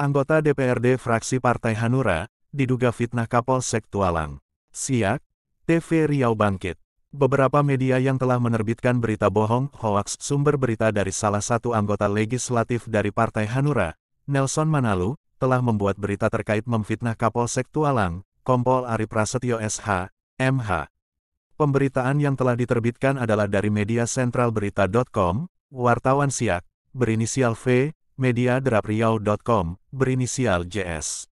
anggota DPRD fraksi Partai Hanura, diduga fitnah Kapolsek Tualang. Siak, TV Riau Bangkit. Beberapa media yang telah menerbitkan berita bohong, hoaks sumber berita dari salah satu anggota legislatif dari Partai Hanura, Nelson Manalu, telah membuat berita terkait memfitnah Kapolsek Tualang, Kompol Ari Prasetyo SH, MH. Pemberitaan yang telah diterbitkan adalah dari media sentralberita.com, wartawan siak, berinisial V, Media drapriau.com, berinisial JS.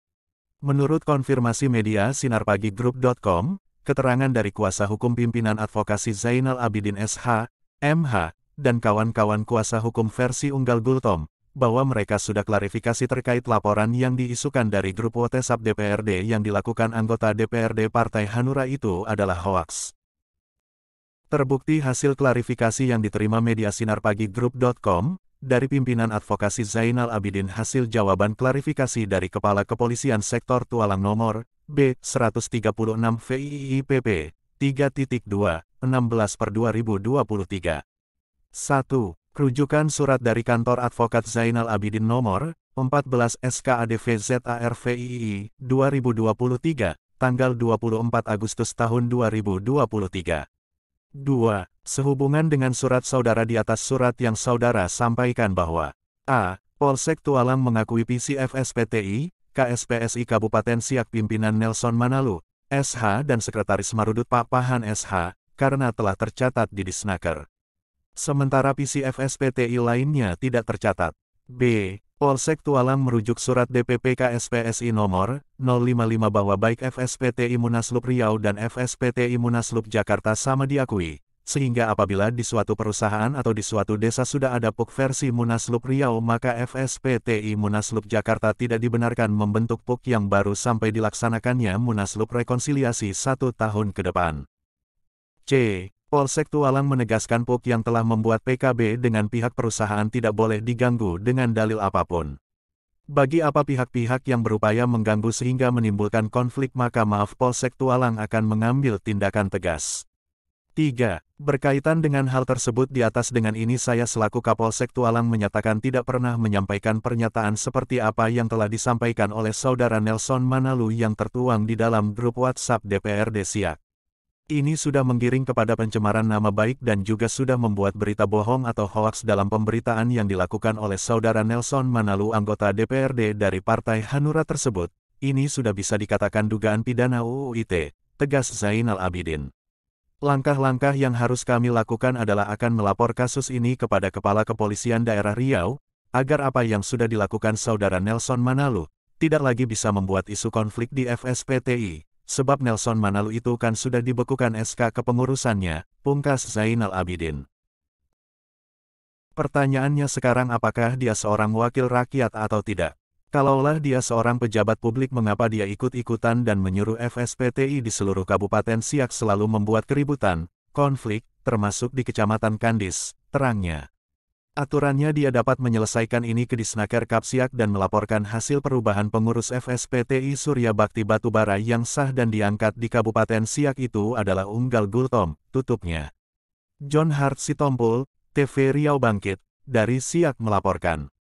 Menurut konfirmasi media sinarpagigroup.com, keterangan dari kuasa hukum pimpinan advokasi Zainal Abidin SH, MH, dan kawan-kawan kuasa hukum versi Unggal Gultom, bahwa mereka sudah klarifikasi terkait laporan yang diisukan dari grup WhatsApp DPRD yang dilakukan anggota DPRD Partai Hanura itu adalah hoaks. Terbukti hasil klarifikasi yang diterima media sinarpagigroup.com, dari pimpinan advokasi Zainal Abidin hasil jawaban klarifikasi dari Kepala Kepolisian Sektor Tualang Nomor B 136 VIIPP 3.2 16 per 2023. 1. Rujukan surat dari kantor advokat Zainal Abidin nomor 14 SKADVZARVII 2023 tanggal 24 Agustus tahun 2023. 2. Sehubungan dengan surat saudara di atas surat yang saudara sampaikan bahwa A. Polsek Tualang mengakui PCFSPTI, KSPSI Kabupaten Siak pimpinan Nelson Manalu, SH dan Sekretaris Marudut Pak Pahan SH, karena telah tercatat di Disnaker. Sementara PCFSPTI lainnya tidak tercatat. B. Polsek Tualang merujuk surat DPP KSPSI nomor 055 bahwa baik FSPTI Munaslub Riau dan FSPTI Munaslub Jakarta sama diakui. Sehingga apabila di suatu perusahaan atau di suatu desa sudah ada PUK versi Munaslup Riau maka FSPTI Munaslub Jakarta tidak dibenarkan membentuk PUK yang baru sampai dilaksanakannya Munaslub Rekonsiliasi satu tahun ke depan. C. Polsek Tualang menegaskan POK yang telah membuat PKB dengan pihak perusahaan tidak boleh diganggu dengan dalil apapun. Bagi apa pihak-pihak yang berupaya mengganggu sehingga menimbulkan konflik maka maaf Polsek Tualang akan mengambil tindakan tegas. 3. Berkaitan dengan hal tersebut di atas dengan ini saya selaku Kapolsek Tualang menyatakan tidak pernah menyampaikan pernyataan seperti apa yang telah disampaikan oleh saudara Nelson Manalu yang tertuang di dalam grup WhatsApp DPRD Siak. Ini sudah menggiring kepada pencemaran nama baik dan juga sudah membuat berita bohong atau hoaks dalam pemberitaan yang dilakukan oleh saudara Nelson Manalu anggota DPRD dari Partai Hanura tersebut. Ini sudah bisa dikatakan dugaan pidana UU ITE, tegas Zainal Abidin. Langkah-langkah yang harus kami lakukan adalah akan melapor kasus ini kepada Kepala Kepolisian Daerah Riau, agar apa yang sudah dilakukan saudara Nelson Manalu, tidak lagi bisa membuat isu konflik di FSPTI sebab Nelson Manalu itu kan sudah dibekukan SK kepengurusannya, pungkas Zainal Abidin. Pertanyaannya sekarang apakah dia seorang wakil rakyat atau tidak? Kalaulah dia seorang pejabat publik mengapa dia ikut-ikutan dan menyuruh FSPTI di seluruh kabupaten Siak selalu membuat keributan, konflik, termasuk di kecamatan Kandis, terangnya. Aturannya dia dapat menyelesaikan ini ke Disnaker Kapsiak dan melaporkan hasil perubahan pengurus FSPTI Surya Bakti Batubara yang sah dan diangkat di Kabupaten Siak itu adalah Unggal Gultom, tutupnya. John Hart Sitompul, TV Riau Bangkit, dari Siak melaporkan.